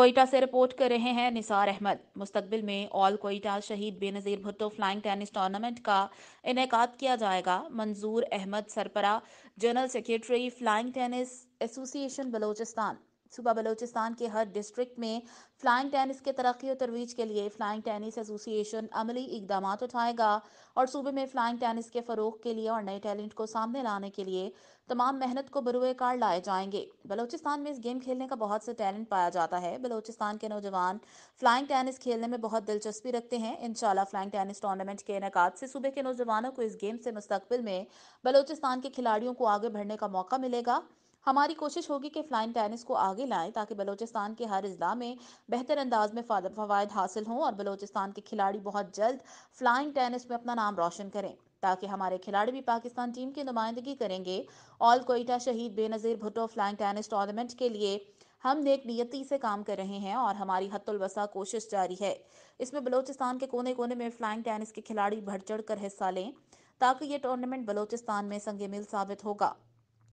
कोयटा से रिपोर्ट कर रहे हैं निसार अहमद मुस्तबिल में all Quetta Shaheed Benazir Bhutto flying tennis tournament का इनका किया जाएगा Manzoor Ahmed Sarpara general secretary flying tennis association Balochistan सुबह बलोचिस्तान के हर डिस्ट्रिक्ट में फ्लाइंग टेनिस के तरक्की और तरवीज के लिए फ्लाइंग टेनिस एसोसिएशन अमली इकदाम उठाएगा और सूबे में फ्लाइंग टेनिस के फ़रोग के लिए और नए टैलेंट को सामने लाने के लिए तमाम मेहनत को बरूए कार लाए जाएंगे बलोचिस्तान में इस गेम खेलने का बहुत से टैलेंट पाया जाता है बलोचिस्तान के नौजवान फ्लाइंग टेनिस खेलने में बहुत दिलचस्पी रखते हैं इन फ्लाइंग टेनिस टूर्नामेंट के इनका से सूबे के नौजवानों को इस गेम से मुस्तबिल में बलोचिस्तान के खिलाड़ियों को आगे बढ़ने का मौका मिलेगा हमारी कोशिश होगी कि फ्लाइन टेनिस को आगे लाएं ताकि बलोचिस्तान के हर अजला में बेहतर अंदाज में फ़वाद हासिल हों और बलोचिस्तान के खिलाड़ी बहुत जल्द फ्लाइंग टेनिस में अपना नाम रोशन करें ताकि हमारे खिलाड़ी भी पाकिस्तान टीम की नुमाइंदगी करेंगे all Quetta Shaheed Benazir Bhutto flying tennis tournament के लिए हम नेक नियति से काम कर रहे हैं और हमारी हतुलवसा कोशिश जारी है इसमें बलोचिस्तान के कोने कोने में फ्लाइंग टेनिस के खिलाड़ी बढ़ चढ़ कर हिस्सा लें ताकि ये टूर्नामेंट बलोचिस्तान में संगे मिल साबित होगा